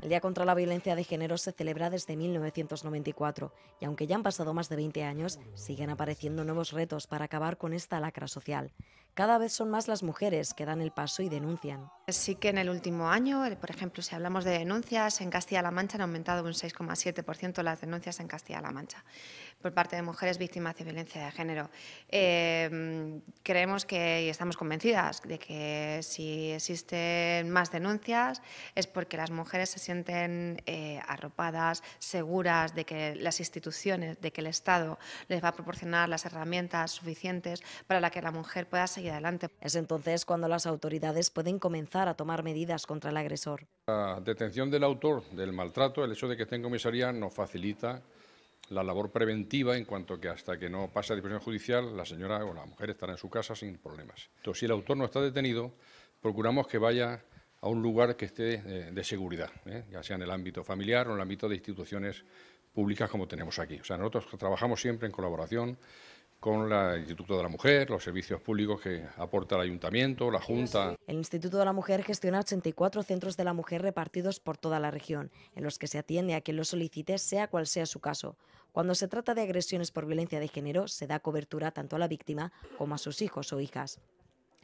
El Día contra la Violencia de Género se celebra desde 1994 y aunque ya han pasado más de 20 años, siguen apareciendo nuevos retos para acabar con esta lacra social. Cada vez son más las mujeres que dan el paso y denuncian. Sí que en el último año, eh, por ejemplo, si hablamos de denuncias, en Castilla-La Mancha han aumentado un 6,7% las denuncias en Castilla-La Mancha por parte de mujeres víctimas de violencia de género. Em, creemos que y estamos convencidas de que si existen más denuncias es porque las mujeres se sienten eh, arropadas, seguras de que las instituciones, de que el Estado les va a proporcionar las herramientas suficientes para la que la mujer pueda seguir adelante. Es entonces cuando las autoridades pueden comenzar a tomar medidas contra el agresor. La detención del autor del maltrato, el hecho de que esté en comisaría, nos facilita la labor preventiva en cuanto que hasta que no pase a disposición judicial, la señora o la mujer estará en su casa sin problemas. Entonces, si el autor no está detenido, procuramos que vaya a un lugar que esté eh, de, seguridad, ¿eh? ya sea en el ámbito familiar o en el ámbito de instituciones públicas como tenemos aquí. O sea, nosotros trabajamos siempre en colaboración con el Instituto de la Mujer, los servicios públicos que aporta el Ayuntamiento, la Junta. El Instituto de la Mujer gestiona 84 centros de la mujer repartidos por toda la región, en los que se atiende a quien lo solicite, sea cual sea su caso. Cuando se trata de agresiones por violencia de género, se da cobertura tanto a la víctima como a sus hijos o hijas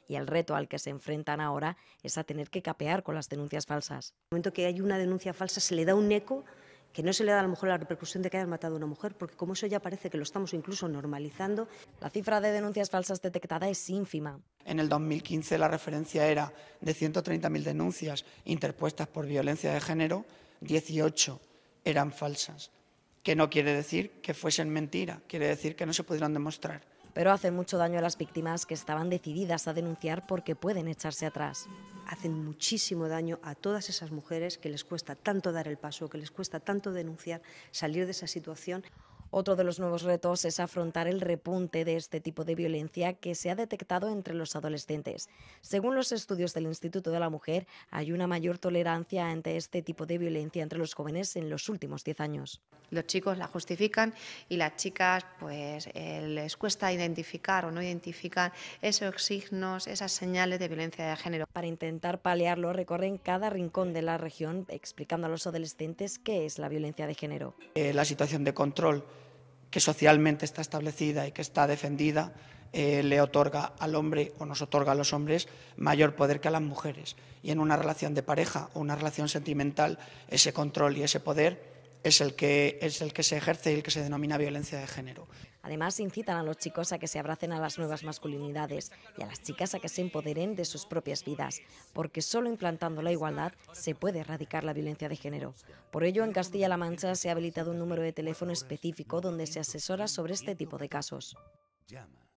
y el reto al que se enfrentan ahora es a tener que capear con las denuncias falsas. En el momento que hay una denuncia falsa se le da un eco que no se le da a lo mejor la repercusión de que hayan matado a una mujer, porque como eso ya parece que lo estamos incluso normalizando. La cifra de denuncias falsas detectada es ínfima. En el 2015 la referencia era de 130.000 denuncias interpuestas por violencia de género, 18 eran falsas que no quiere decir que fuesen mentira, quiere decir que no se pudieron demostrar. Pero hacen mucho daño a las víctimas que estaban decididas a denunciar porque pueden echarse atrás. Hacen muchísimo daño a todas esas mujeres que les cuesta tanto dar el paso, que les cuesta tanto denunciar, salir de esa situación. Otro de los nuevos retos es afrontar el repunte de este tipo de violencia que se ha detectado entre los adolescentes. Según los estudios del Instituto de la Mujer, hay una mayor tolerancia ante este tipo de violencia entre los jóvenes en los últimos 10 años. Los chicos la justifican y las chicas pues eh, les cuesta identificar o no identificar esos signos, esas señales de violencia de género. Para intentar paliarlo recorren cada rincón de la región explicando a los adolescentes qué es la violencia de género. Eh, la situación de control que socialmente está establecida y que está defendida, eh, le otorga al hombre o nos otorga a los hombres mayor poder que a las mujeres. Y en una relación de pareja o una relación sentimental, ese control y ese poder es el que, es el que se ejerce y el que se denomina violencia de género. Además, incitan a los chicos a que se abracen a las nuevas masculinidades y a las chicas a que se empoderen de sus propias vidas, porque solo implantando la igualdad se puede erradicar la violencia de género. Por ello, en Castilla-La Mancha se ha habilitado un número de teléfono específico donde se asesora sobre este tipo de casos.